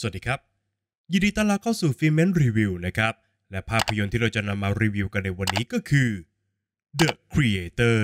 สวัสดีครับ ยินดีต้อนรับเข้าสู่ฟิเมนรีวิวนะครับ และภาพยนตร์ที่เราจะนำมารีวิวกันในวันนี้ก็คือ The Creator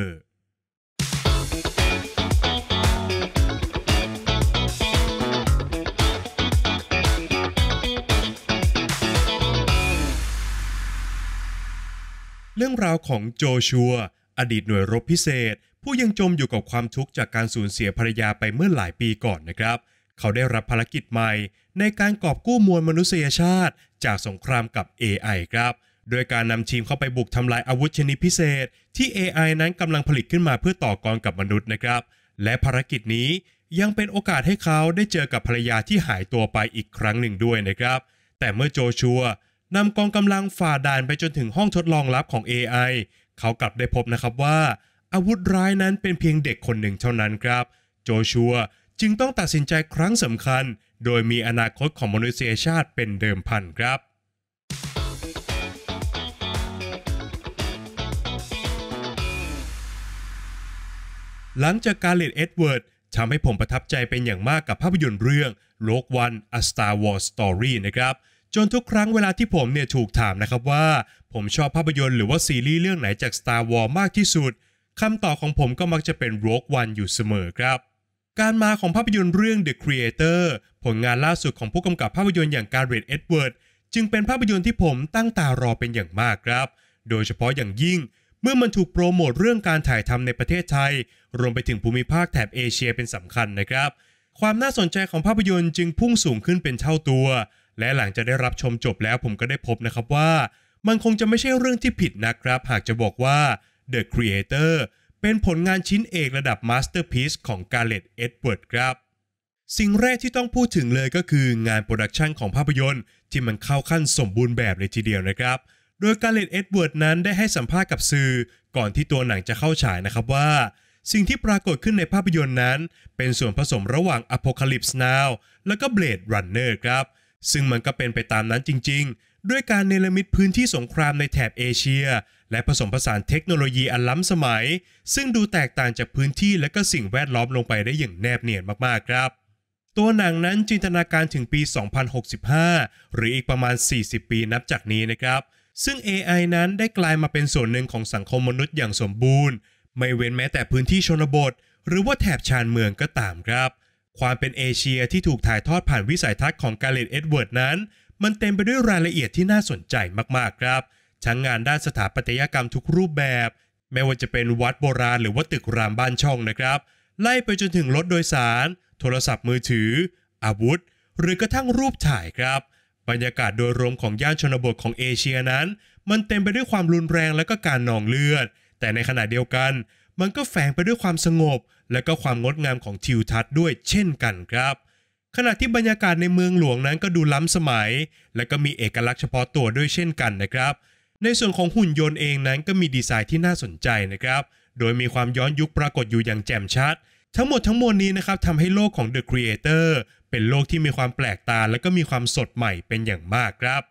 เรื่องราวของโจชัว อดีตหน่วยรบพิเศษ ผู้ยังจมอยู่กับความทุกข์จากการสูญเสียภรรยาไปเมื่อหลายปีก่อนนะครับเขาได้รับภารกิจใหม่ ในการกอบกู้มวลมนุษยชาติ จากสงครามกับ AI ครับ โดยการนำทีมเข้าไปบุกทำลายอาวุธชนิดพิเศษที่ AI นั้นกำลังผลิตขึ้นมาเพื่อต่อกรกับมนุษย์นะครับ และภารกิจนี้ยังเป็นโอกาสให้เขาได้เจอกับภรรยาที่หายตัวไปอีกครั้งหนึ่งด้วยนะครับ แต่เมื่อโจชัวนำกองกำลังฝ่าด่านไปจนถึงห้องทดลองลับของ AI เขากลับได้พบนะครับว่า อาวุธร้ายนั้นเป็นเพียงเด็กคนหนึ่งเท่านั้นครับ โจชัวจึงต้องตัดสินใจครั้งสำคัญ โดยมีอนาคตของมนุษยชาติเป็นเดิมพันครับ หลังจากการเลดเอ็ดเวิร์ดทำให้ผมประทับใจเป็นอย่างมากกับภาพยนตร์เรื่องโลกวัน A Star Wars Story นะครับ จนทุกครั้งเวลาที่ผมเนี่ยถูกถามนะครับว่า ผมชอบภาพยนตร์ หรือว่าซีรีส์เรื่องไหนจาก Star Wars มากที่สุดคำตอบของผมก็มักจะเป็นโลกวันอยู่เสมอครับการมาของภาพยนตร์เรื่อง The Creator ผลงานล่าสุดของผู้กำกับภาพยนตร์อย่างการเรดเอ็ดเวิร์ดจึงเป็นภาพยนตร์ที่ผมตั้งตารอเป็นอย่างมากครับ โดยเฉพาะอย่างยิ่ง เมื่อมันถูกโปรโมทเรื่องการถ่ายทำในประเทศไทย รวมไปถึงภูมิภาคแถบเอเชียเป็นสำคัญนะครับ ความน่าสนใจของภาพยนตร์จึงพุ่งสูงขึ้นเป็นเท่าตัว และหลังจะได้รับชมจบแล้วผมก็ได้พบนะครับว่า มันคงจะไม่ใช่เรื่องที่ผิดนะครับ หากจะบอกว่า The Creator เป็นผลงานชิ้นเอกระดับมาสเตอร์พีซของกาเลตเอ็ดเวิร์ดครับ สิ่งแรกที่ต้องพูดถึงเลยก็คืองานโปรดักชันของภาพยนตร์ที่มันเข้าขั้นสมบูรณ์แบบเลยทีเดียวนะครับ โดยกาเลตเอ็ดเวิร์ดนั้นได้ให้สัมภาษณ์กับสื่อก่อนที่ตัวหนังจะเข้าฉายนะครับว่า สิ่งที่ปรากฏขึ้นในภาพยนตร์นั้น เป็นส่วนผสมระหว่าง Apocalypse Now และก็ Blade Runner ครับ ซึ่งมันก็เป็นไปตามนั้นจริง ๆ ด้วยการเนรมิตพื้นที่สงครามในแถบเอเชียและผสมผสานเทคโนโลยีอันล้ำสมัย ซึ่งดูแตกต่างจากพื้นที่และก็สิ่งแวดล้อมลงไปได้อย่างแนบเนียนมากๆครับ ตัวหนังนั้นจินตนาการถึงปี 2065 หรืออีกประมาณ 40 ปีนับจากนี้นะครับ ซึ่ง AI นั้นได้กลายมาเป็นส่วนหนึ่งของสังคมมนุษย์อย่างสมบูรณ์ ไม่เว้นแม้แต่พื้นที่ชนบท หรือว่าแถบชานเมืองก็ตามครับ ความเป็นเอเชียที่ถูกถ่ายทอดผ่านวิสัยทัศน์ของกาเลตเอ็ดเวิร์ดนั้น มันเต็มไปด้วยรายละเอียดที่น่าสนใจมากๆครับทั้งงานด้านสถาปัตยกรรมทุกรูปแบบไม่ว่าจะเป็นวัดโบราณหรือว่าตึกรามบ้านช่องนะครับ ไล่ไปจนถึงรถโดยสาร โทรศัพท์มือถือ อาวุธ หรือกระทั่งรูปถ่ายครับ บรรยากาศโดยรวมของย่านชนบทของเอเชียนั้น มันเต็มไปด้วยความรุนแรงและก็การนองเลือด แต่ในขณะเดียวกัน มันก็แฝงไปด้วยความสงบ และก็ความงดงามของทิวทัศน์ด้วยเช่นกันครับ ขณะที่บรรยากาศในเมืองหลวงนั้นก็ดูล้ำสมัย และก็มีเอกลักษณ์เฉพาะตัวด้วยเช่นกันนะครับในส่วนของหุ่นยนต์เองนั้นก็มีดีไซน์ที่น่าสนใจนะครับ โดยมีความย้อนยุคปรากฏอยู่อย่างแจ่มชัด ทั้งหมดทั้งมวลนี้นะครับทำให้โลกของ The Creator เป็นโลกที่มีความแปลกตาและก็มีความสดใหม่เป็นอย่างมากครับ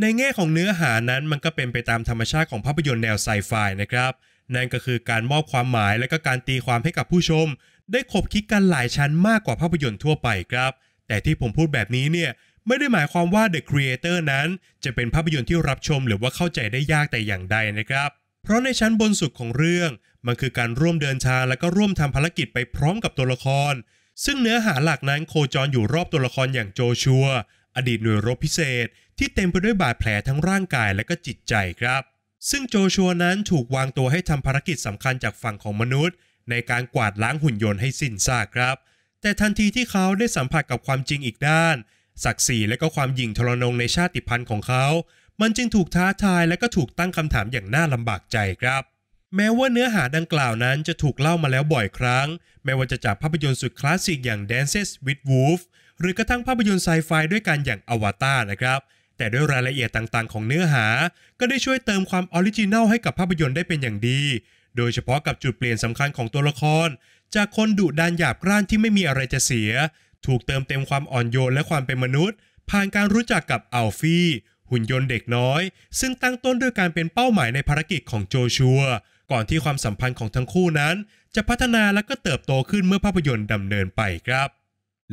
ในแง่ของเนื้อหานั้นมันก็เป็นไปตามธรรมชาติของภาพยนตร์แนวไซไฟนะครับ นั่นก็คือการมอบความหมายและก็การตีความให้กับผู้ชม ได้ขบคิดกันหลายชั้นมากกว่าภาพยนตร์ทั่วไปครับ แต่ที่ผมพูดแบบนี้เนี่ยไม่ได้หมายความว่า The Creator นั้น จะเป็นภาพยนตร์ที่รับชมหรือว่าเข้าใจได้ยากแต่อย่างใดนะครับ เพราะในชั้นบนสุดของเรื่อง มันคือการร่วมเดินทางและก็ร่วมทำภารกิจไปพร้อมกับตัวละคร ซึ่งเนื้อหาหลักนั้นโคจรอยู่รอบตัวละครอย่างโจชัว อดีตหน่วยรบพิเศษ ที่เต็มไปด้วยบาดแผลทั้งร่างกายและก็จิตใจครับ ซึ่งโจชัวนั้นถูกวางตัวให้ทำภารกิจสำคัญจากฝั่งของมนุษย์ ในการกวาดล้างหุ่นยนต์ให้สิ้นซากครับ แต่ทันทีที่เขาได้สัมผัสกับความจริงอีกด้านศักดิ์ศรีและก็ความหยิ่งทรนงในชาติพันธุ์ของเขา มันจึงถูกท้าทายและก็ถูกตั้งคำถามอย่างน่าลำบากใจครับ แม้ว่าเนื้อหาดังกล่าวนั้นจะถูกเล่ามาแล้วบ่อยครั้งไม่ว่าจะจากภาพยนตร์สุดคลาสสิกอย่าง Dances with w o l f หรือกระทั่งภาพยนตร์ไซไฟด้วยกันอย่างอวตารนะครับ แต่ด้วยรายละเอียดต่างๆของเนื้อหา ก็ได้ช่วยเติมความออริจินัลให้กับภาพยนตร์ได้เป็นอย่างดี โดยเฉพาะกับจุดเปลี่ยนสำคัญของตัวละคร จากคนดุดันหยาบกร้านที่ไม่มีอะไรจะเสียถูกเติมเต็มความอ่อนโยนและความเป็นมนุษย์ ผ่านการรู้จักกับอัลฟี่ หุ่นยนต์เด็กน้อย ซึ่งตั้งต้นด้วยการเป็นเป้าหมายในภารกิจของโจชัว ก่อนที่ความสัมพันธ์ของทั้งคู่นั้น จะพัฒนาและก็เติบโตขึ้นเมื่อภาพยนตร์ดำเนินไปครับ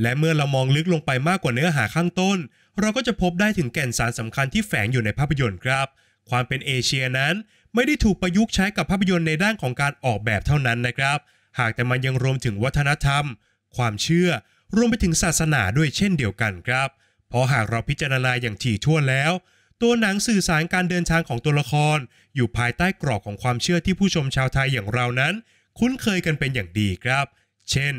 และเมื่อเรามองลึกลงไปมากกว่าเนื้อหาข้างต้น เราก็จะพบได้ถึงแก่นสารสำคัญที่แฝงอยู่ในภาพยนตร์ครับ ความเป็นเอเชียนั้นไม่ได้ถูกประยุกต์ใช้กับภาพยนตร์ในด้านของการออกแบบเท่านั้นนะครับ หากแต่มันยังรวมถึงวัฒนธรรม ความเชื่อรวมไปถึงศาสนาด้วยเช่นเดียวกันครับเพราะหากเราพิจารณาอย่างถี่ถ้วนแล้ว ตัวหนังสื่อสารการเดินทางของตัวละคร อยู่ภายใต้กรอบของความเชื่อที่ผู้ชมชาวไทยอย่างเรานั้น คุ้นเคยกันเป็นอย่างดีครับ เช่น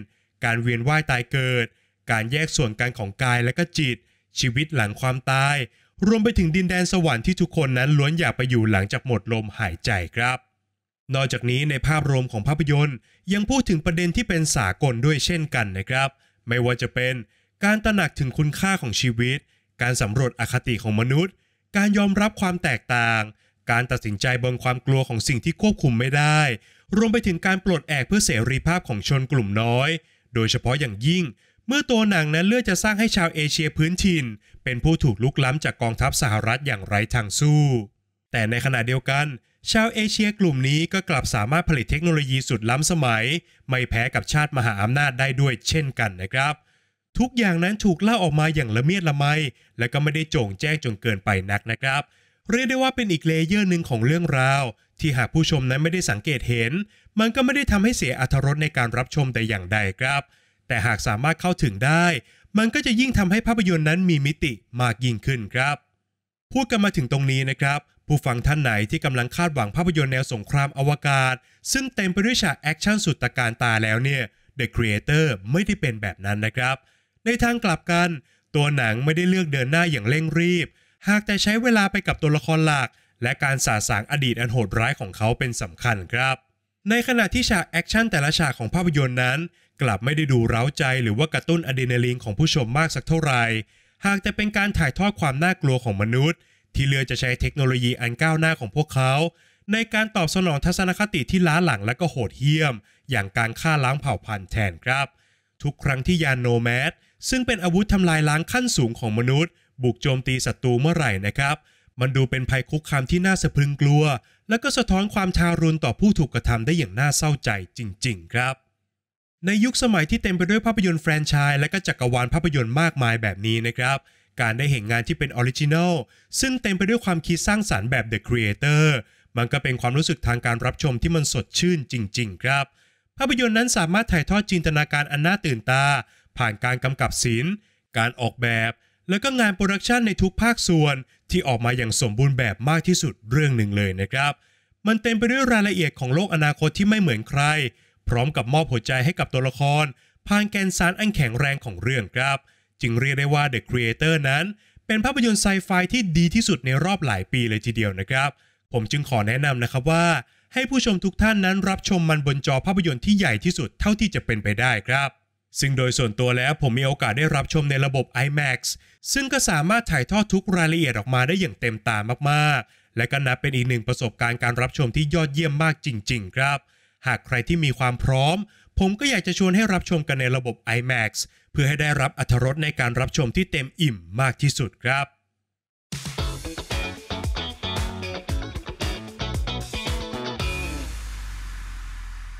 การเวียนว่ายตายเกิด การแยกส่วนกันของกายและก็จิต ชีวิตหลังความตาย รวมไปถึงดินแดนสวรรค์ที่ทุกคนนั้นล้วนอยากไปอยู่หลังจากหมดลมหายใจครับ นอกจากนี้ในภาพรวมของภาพยนตร์ยังพูดถึงประเด็นที่เป็นสากลด้วยเช่นกันนะครับไม่ว่าจะเป็นการตระหนักถึงคุณค่าของชีวิต การสำรวจอคติของมนุษย์ การยอมรับความแตกต่าง การตัดสินใจบนความกลัวของสิ่งที่ควบคุมไม่ได้ รวมไปถึงการปลดแอกเพื่อเสรีภาพของชนกลุ่มน้อย โดยเฉพาะอย่างยิ่ง เมื่อตัวหนังนั้นเลือกจะสร้างให้ชาวเอเชียพื้นถิ่น เป็นผู้ถูกลุกล้ำจากกองทัพสหรัฐอย่างไร้ทางสู้ แต่ในขณะเดียวกันชาวเอเชีย กลุ่มนี้ก็กลับสามารถผลิตเทคโนโลยีสุดล้ำสมัย ไม่แพ้กับชาติมหาอำนาจได้ด้วย เช่นกันนะครับ ทุกอย่างนั้นถูกเล่าออกมาอย่างละเมียดละไมและก็ไม่ได้โจ่งแจ้งจนเกินไปนักนะครับเรียกได้ว่าเป็นอีกเลเยอร์หนึ่งของเรื่องราว ที่หากผู้ชมนั้นไม่ได้สังเกตเห็น มันก็ไม่ได้ทำให้เสียอรรถรสในการรับชมแต่อย่างใดครับ แต่หากสามารถเข้าถึงได้ มันก็จะยิ่งทำให้ภาพยนตร์นั้นมีมิติมากยิ่งขึ้นครับ พูดกันมาถึงตรงนี้นะครับผู้ฟังท่านไหนที่กำลังคาดหวังภาพยนตร์แนวสงครามอวกาศ ซึ่งเต็มไปด้วยฉากแอคชั่นสุดตะการตาแล้วเนี่ย The Creator ไม่ได้เป็นแบบนั้นนะครับ ในทางกลับกัน ตัวหนังไม่ได้เลือกเดินหน้าอย่างเร่งรีบ หากแต่ใช้เวลาไปกับตัวละครหลักและการสาสางอดีตอันโหดร้ายของเขาเป็นสำคัญครับ ในขณะที่ฉากแอคชั่นแต่ละฉากของภาพยนตร์นั้นกลับไม่ได้ดูเร้าใจหรือว่ากระตุ้นอะดรีนาลีนของผู้ชมมากสักเท่าไหร่ หากแต่เป็นการถ่ายทอดความน่ากลัวของมนุษย์ที่เลือกจะใช้เทคโนโลยีอันก้าวหน้าของพวกเขา ในการตอบสนองทัศนคติที่ล้าหลังและก็โหดเหี้ยม อย่างการฆ่าล้างเผ่าพันธุ์แทนครับ ทุกครั้งที่ยานโนแมดซึ่งเป็นอาวุธทำลายล้างขั้นสูงของมนุษย์ บุกโจมตีศัตรูเมื่อไหร่นะครับ มันดูเป็นภัยคุกคามที่น่าสะพรึงกลัว และก็สะท้อนความทารุณต่อผู้ถูกกระทำได้อย่างน่าเศร้าใจจริงๆ ครับ ในยุคสมัยที่เต็มไปด้วยภาพยนตร์แฟรนไชส์และก็จักรวาลภาพยนตร์มากมายแบบนี้นะครับการได้เห็นงานที่เป็นออริจินัลซึ่งเต็มไปด้วยความคิดสร้างสารรค์แบบ The Creator มันก็เป็นความรู้สึกทางการรับชมที่มันสดชื่นจริงๆครับ ภาพยนตร์นั้นสามารถถ่ายทอดจินตนาการอันน่าตื่นตา ผ่านการกำกับศิลป์การออกแบบ และก็งานโปรดักชันในทุกภาคส่วนที่ออกมาอย่างสมบูรณ์แบบมากที่สุดเรื่องหนึ่งเลยนะครับ มันเต็มไปด้วยรายละเอียดของโลกอนาคตที่ไม่เหมือนใคร พร้อมกับมอบหัวใจให้กับตัวละคร ผ่านแกนสารอันแข็งแรงของเรื่องครับจึงเรียกได้ว่า The Creator นั้น เป็นภาพยนตร์ไซไฟที่ดีที่สุดในรอบหลายปีเลยทีเดียวนะครับ ผมจึงขอแนะนำนะครับว่า ให้ผู้ชมทุกท่านนั้นรับชมมันบนจอภาพยนตร์ที่ใหญ่ที่สุดเท่าที่จะเป็นไปได้ครับ ซึ่งโดยส่วนตัวแล้วผมมีโอกาสได้รับชมในระบบ IMAX ซึ่งก็สามารถถ่ายทอดทุกรายละเอียดออกมาได้อย่างเต็มตามากๆ และก็นับเป็นอีกหนึ่งประสบการณ์การรับชมที่ยอดเยี่ยมมากจริง ๆ ครับ หากใครที่มีความพร้อม ผมก็อยากจะชวนให้รับชมกันในระบบ IMAX เพื่อให้ได้รับอรรถรสในการรับชมที่เต็มอิ่มมากที่สุดครับ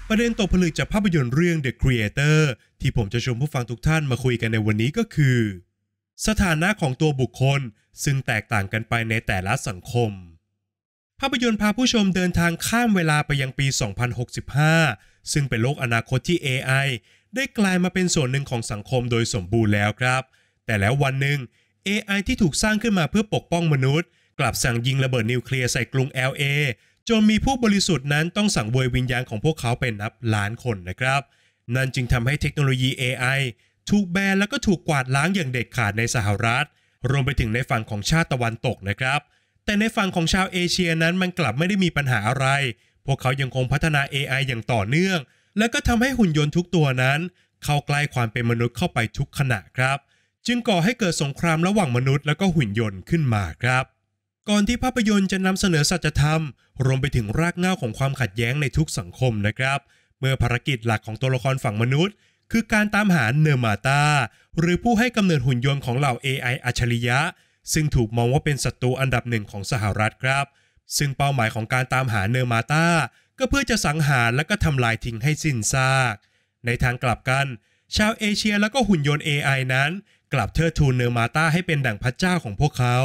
ประเด็นตกผลึกจากภาพยนตร์เรื่อง The Creator ที่ผมจะชวนผู้ฟังทุกท่านมาคุยกันในวันนี้ก็คือ สถานะของตัวบุคคลซึ่งแตกต่างกันไปในแต่ละสังคม ภาพยนตร์พาผู้ชมเดินทางข้ามเวลาไปยังปี 2065 ซึ่งเป็นโลกอนาคตที่ AI ได้กลายมาเป็นส่วนหนึ่งของสังคมโดยสมบูรณ์แล้วครับ แต่แล้ววันหนึ่ง AI ที่ถูกสร้างขึ้นมาเพื่อปกป้องมนุษย์ กลับสั่งยิงระเบิดนิวเคลียร์ใส่กรุง LA จนมีผู้บริสุทธิ์นั้นต้องสั่งวยวิญญาณของพวกเขาเป็นนับล้านคนนะครับ นั่นจึงทำให้เทคโนโลยี AI ถูกแบนแล้วก็ถูกกวาดล้างอย่างเด็ดขาดในสหรัฐ รวมไปถึงในฝั่งของชาติตะวันตกนะครับ แต่ในฝั่งของชาวเอเชียนั้นมันกลับไม่ได้มีปัญหาอะไร พวกเขายังคงพัฒนา AI อย่างต่อเนื่องและก็ทำให้หุ่นยนต์ทุกตัวนั้น เข้าใกล้ความเป็นมนุษย์เข้าไปทุกขณะครับ จึงก่อให้เกิดสงครามระหว่างมนุษย์และก็หุ่นยนต์ขึ้นมาครับ ก่อนที่ภาพยนตร์จะนำเสนอสัจธรรมรวมไปถึงรากเหง้าของความขัดแย้งในทุกสังคมนะครับ เมื่อภารกิจหลักของตัวละครฝั่งมนุษย์ คือการตามหาเนอร์มาตาหรือผู้ให้กำเนิดหุ่นยนต์ของเหล่า AI อัจฉริยะซึ่งถูกมองว่าเป็นศัตรูอันดับหนึ่งของสหรัฐครับ ซึ่งเป้าหมายของการตามหาเนอร์มาตาก็เพื่อจะสังหารและก็ทำลายทิ้งให้สิ้นซาก ในทางกลับกัน ชาวเอเชียและก็หุ่นยนต์ AI นั้น กลับเทิดทูนเนอร์มาตาให้เป็นดั่งพระเจ้าของพวกเขา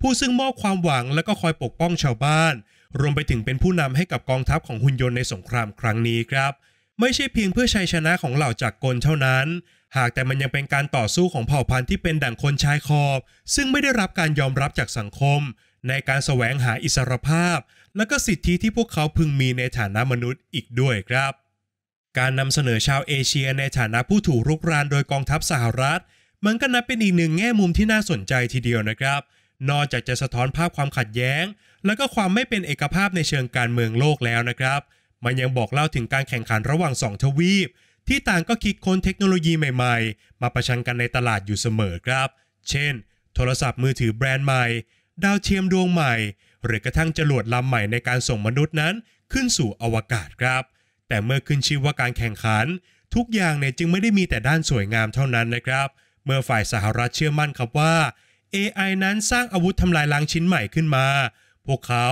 ผู้ซึ่งมอบความหวังและก็คอยปกป้องชาวบ้าน รวมไปถึงเป็นผู้นำให้กับกองทัพของหุ่นยนต์ในสงครามครั้งนี้ครับ ไม่ใช่เพียงเพื่อชัยชนะของเหล่าจักรกลเท่านั้น หากแต่มันยังเป็นการต่อสู้ของเผ่าพันธุ์ที่เป็นดั่งคนชายขอบ ซึ่งไม่ได้รับการยอมรับจากสังคม ในการแสวงหาอิสรภาพและก็สิทธิที่พวกเขาพึงมีในฐานะมนุษย์อีกด้วยครับ การนำเสนอชาวเอเชียในฐานะผู้ถูกรุกรานโดยกองทัพสหรัฐมันก็นับเป็นอีกหนึ่งแง่มุมที่น่าสนใจทีเดียวนะครับ นอกจากจะสะท้อนภาพความขัดแย้ง และก็ความไม่เป็นเอกภาพในเชิงการเมืองโลกแล้วนะครับ มันยังบอกเล่าถึงการแข่งขันระหว่างสองทวีปที่ต่างก็คิดค้นเทคโนโลยีใหม่ๆ มาประชันกันในตลาดอยู่เสมอครับ เช่น โทรศัพท์มือถือแบรนด์ใหม่ดาวเทียมดวงใหม่หรือกระทั่งจรวดลำใหม่ในการส่งมนุษย์นั้นขึ้นสู่อวกาศครับ แต่เมื่อขึ้นชื่อว่าการแข่งขัน ทุกอย่างเนี่ยจึงไม่ได้มีแต่ด้านสวยงามเท่านั้นนะครับ เมื่อฝ่ายสหรัฐเชื่อมั่นครับว่า AI นั้นสร้างอาวุธทำลายล้างชิ้นใหม่ขึ้นมา พวกเขา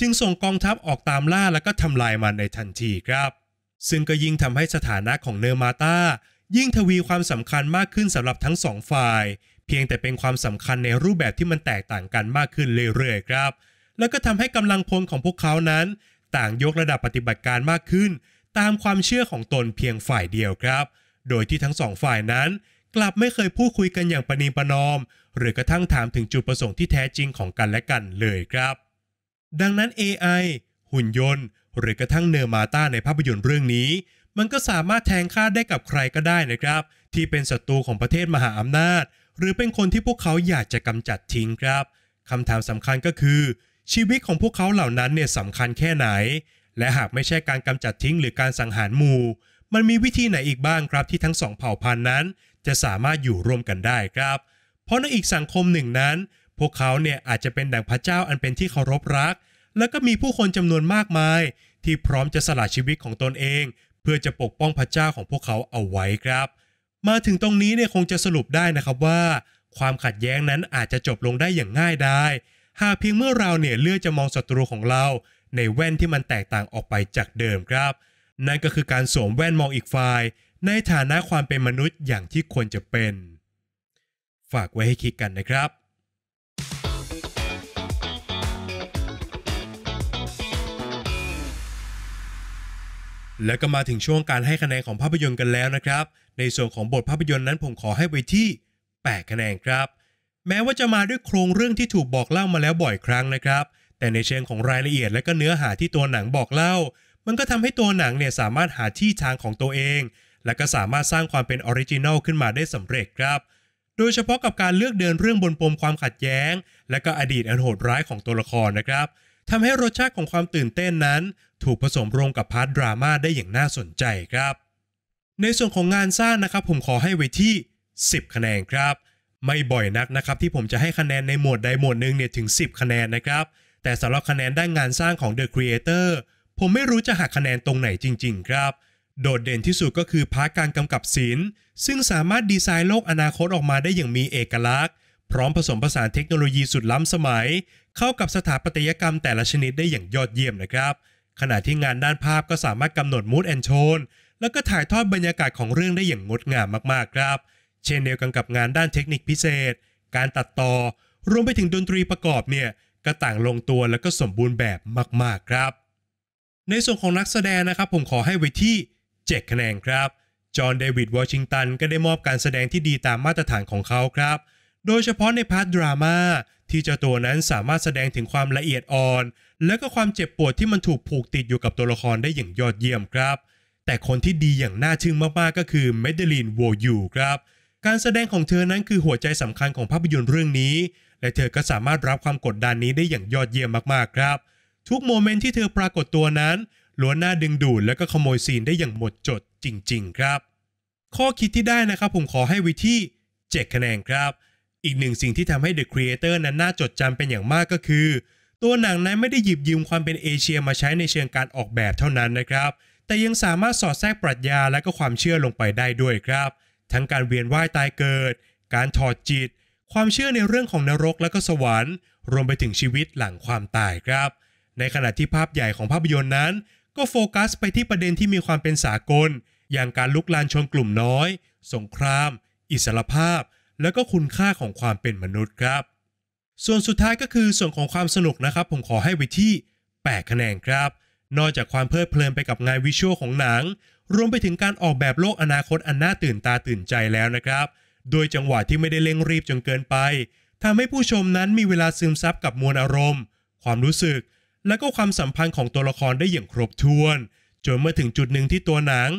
จึงส่งกองทัพออกตามล่าและก็ทำลายมันในทันทีครับ ซึ่งก็ยิ่งทำให้สถานะของเนอร์มาตายิ่งทวีความสำคัญมากขึ้นสำหรับทั้งสองฝ่ายเพียงแต่เป็นความสำคัญในรูปแบบที่มันแตกต่างกันมากขึ้นเรื่อยๆครับแล้วก็ทำให้กำลังพลของพวกเขานั้น ต่างยกระดับปฏิบัติการมากขึ้น ตามความเชื่อของตนเพียงฝ่ายเดียวครับ โดยที่ทั้งสองฝ่ายนั้น กลับไม่เคยพูดคุยกันอย่างปณีประนอม หรือกระทั่งถามถึงจุดประสงค์ที่แท้จริงของกันและกันเลยครับ ดังนั้น AI หุ่นยนต์ หรือกระทั่งเนอร์มาตาในภาพยนตร์เรื่องนี้ มันก็สามารถแทงค่าได้กับใครก็ได้นะครับ ที่เป็นศัตรูของประเทศมหาอำนาจ หรือเป็นคนที่พวกเขาอยากจะกำจัดทิ้งครับคำถามสำคัญก็คือชีวิตของพวกเขาเหล่านั้นเนี่ยสำคัญแค่ไหน และหากไม่ใช่การกำจัดทิ้งหรือการสังหารหมู่ มันมีวิธีไหนอีกบ้างครับที่ทั้งสองเผ่าพันธุ์นั้น จะสามารถอยู่ร่วมกันได้ครับ เพราะในอีกสังคมหนึ่งนั้น พวกเขาเนี่ยอาจจะเป็นดั่งพระเจ้าอันเป็นที่เคารพรัก แล้วก็มีผู้คนจำนวนมากมาย ที่พร้อมจะสละชีวิตของตนเอง เพื่อจะปกป้องพระเจ้าของพวกเขาเอาไว้ครับ มาถึงตรงนี้เนี่ยคงจะสรุปได้นะครับว่า ความขัดแย้งนั้นอาจจะจบลงได้อย่างง่ายได้หากเพียงเมื่อเราเนี่ยเลือกจะมองศัตรูของเราในแว่นที่มันแตกต่างออกไปจากเดิมครับนั่นก็คือการสวมแว่นมองอีกฝ่าย ในฐานะความเป็นมนุษย์อย่างที่ควรจะเป็น ฝากไว้ให้คิดกันนะครับ แล้วก็มาถึงช่วงการให้คะแนนของภาพยนตร์กันแล้วนะครับ ในส่วนของบทภาพยนตร์นั้นผมขอให้ไว้ที่ 8 คะแนน ครับแม้ว่าจะมาด้วยโครงเรื่องที่ถูกบอกเล่ามาแล้วบ่อยครั้งนะครับ แต่ในเชิงของรายละเอียดและก็เนื้อหาที่ตัวหนังบอกเล่า มันก็ทำให้ตัวหนังเนี่ยสามารถหาที่ทางของตัวเอง และก็สามารถสร้างความเป็นออริจินัลขึ้นมาได้สำเร็จครับ โดยเฉพาะกับการเลือกเดินเรื่องบนปมความขัดแย้ง และก็อดีตอันโหดร้ายของตัวละครนะครับทำให้รสชาติของความตื่นเต้นนั้นถูกผสมรวมกับพาร์ทดราม่าได้อย่างน่าสนใจครับ ในส่วนของงานสร้างนะครับผมขอให้ไว้ที่10คะแนนครับไม่บ่อยนักนะครับที่ผมจะให้คะแนนในหมวดใดหมวดหนึ่งเนี่ยถึง 10 คะแนนนะครับ แต่สำหรับคะแนนด้านงานสร้างของ The Creator ผมไม่รู้จะหักคะแนนตรงไหนจริง ๆ ครับ โดดเด่นที่สุดก็คือพาร์ทการกำกับศิลป์ ซึ่งสามารถดีไซน์โลกอนาคตออกมาได้อย่างมีเอกลักษณ์ พร้อมผสมผสานเทคโนโลยีสุดล้ำสมัย เข้ากับสถาปัตยกรรมแต่ละชนิดได้อย่างยอดเยี่ยมนะครับ ขณะที่งานด้านภาพก็สามารถกำหนดมูดแอนโชนแล้วก็ถ่ายทอดบรรยากาศของเรื่องได้อย่างงดงามมากๆครับเช่นเดียวกันกับงานด้านเทคนิคพิเศษ การตัดต่อ รวมไปถึงดนตรีประกอบเนี่ย ก็ต่างลงตัวและก็สมบูรณ์แบบมาก ๆ ครับ ในส่วนของนักแสดงนะครับ ผมขอให้ไว้ที่ 7 คะแนน ครับจอห์นเดวิดวอชิงตันก็ได้มอบการแสดงที่ดีตามมาตรฐานของเขาครับ โดยเฉพาะในพาร์ทดราม่าที่เจ้าตัวนั้นสามารถแสดงถึงความละเอียดอ่อน และก็ความเจ็บปวดที่มันถูกผูกติดอยู่กับตัวละครได้อย่างยอดเยี่ยมครับ แต่คนที่ดีอย่างน่าชื่นมากๆก็คือเมเดลินโวยูครับการแสดงของเธอนั้นคือหัวใจสำคัญของภาพยนตร์เรื่องนี้ และเธอก็สามารถรับความกดดันนี้ได้อย่างยอดเยี่ยมมากๆครับ ทุกโมเมนต์ที่เธอปรากฏตัวนั้นล้วนน่าดึงดูดและก็ขโมยซีนได้อย่างหมดจดจริงๆครับ ข้อคิดที่ได้นะครับผมขอให้วิที่ดคะแนนครับ อีกหนึ่งสิ่งที่ทำให้ The Creator นั้นน่าจดจำเป็นอย่างมากก็คือ ตัวหนังนั้นไม่ได้หยิบยืมความเป็นเอเชียมาใช้ในเชิงการออกแบบเท่านั้นนะครับ แต่ยังสามารถสอดแทรกปรัชญาและก็ความเชื่อลงไปได้ด้วยครับทั้งการเวียนว่ายตายเกิด การถอดจิต ความเชื่อในเรื่องของนรกและก็สวรรค์ รวมไปถึงชีวิตหลังความตายครับ ในขณะที่ภาพใหญ่ของภาพยนตร์นั้น ก็โฟกัสไปที่ประเด็นที่มีความเป็นสากล อย่างการลุกลานชนกลุ่มน้อย สงคราม อิสรภาพ และก็คุณค่าของความเป็นมนุษย์ครับ ส่วนสุดท้ายก็คือส่วนของความสนุกนะครับ ผมขอให้ไว้ที่8คะแนนครับนอกจากความเพลิดเพลินไปกับงานวิชวลของหนัง รวมไปถึงการออกแบบโลกอนาคตอันน่าตื่นตาตื่นใจแล้วนะครับ โดยจังหวะที่ไม่ได้เร่งรีบจนเกินไปทำให้ผู้ชมนั้นมีเวลาซึมซับกับมวลอารมณ์ ความรู้สึก และก็ความสัมพันธ์ของตัวละครได้อย่างครบถ้วน จนเมื่อถึงจุดหนึ่งที่ตัวหนัง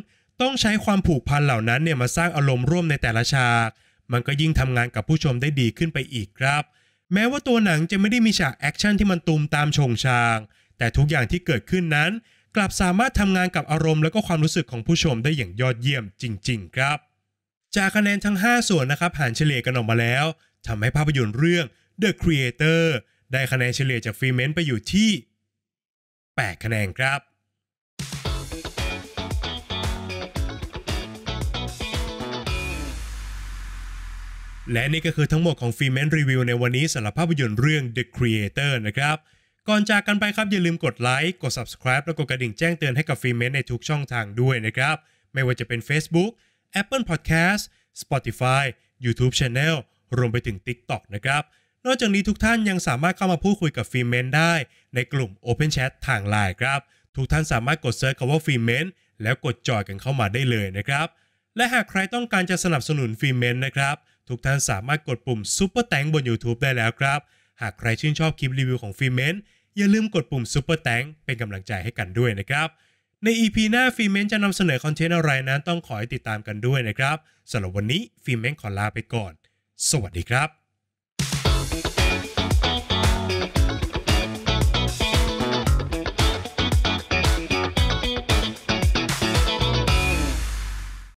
ต้องใช้ความผูกพันเหล่านั้นเนี่ยมาสร้างอารมณ์ร่วมในแต่ละฉาก มันก็ยิ่งทำงานกับผู้ชมได้ดีขึ้นไปอีกครับ แม้ว่าตัวหนังจะไม่ได้มีฉากแอคชั่นที่มันตูมตามชงชางแต่ทุกอย่างที่เกิดขึ้นนั้นกลับสามารถทำงานกับอารมณ์และก็ความรู้สึกของผู้ชมได้อย่างยอดเยี่ยมจริง ๆ ครับ จากคะแนนทั้ง 5 ส่วนนะครับ หานเฉลี่ยกันออกมาแล้วทำให้ภาพยนตร์เรื่อง The Creator ได้คะแนนเฉลี่ยจากฟรีเมนต์ไปอยู่ที่ 8 คะแนนครับ และนี่ก็คือทั้งหมดของฟรีเมนต์รีวิวในวันนี้สำหรับภาพยนตร์เรื่อง The Creator นะครับก่อนจากกันไปครับ อย่าลืมกดไลค์กด subscribe และกดกระดิ่งแจ้งเตือนให้กับฟรีเมนในทุกช่องทางด้วยนะครับ ไม่ว่าจะเป็น Facebook Apple Podcast Spotify YouTube Channel รวมไปถึง TikTok นะครับนอกจากนี้ทุกท่านยังสามารถเข้ามาพูดคุยกับฟรีเมนได้ ในกลุ่ม Open Chat ทางไลน์ครับ ทุกท่านสามารถกดเซิร์ชคำว่าฟรีเมนแล้วกดจอยกันเข้ามาได้เลยนะครับ และหากใครต้องการจะสนับสนุนฟรีเมนนะครับทุกท่านสามารถกดปุ่ม Super t a n k บน YouTube ได้แล้วครับหากใครชื่นชอบคลิปรีวิวของฟิเมนอย่าลืมกดปุ่มซ u เปอร์แตงเป็นกำลังใจให้กันด้วยนะครับ ใน EP หน้าฟิเมนจะนำเสนอคอนเทนต์อะไรนั้นต้องขอให้ติดตามกันด้วยนะครับสำหรับวันนี้ฟิเมนขอลาไปก่อน สวัสดีครับ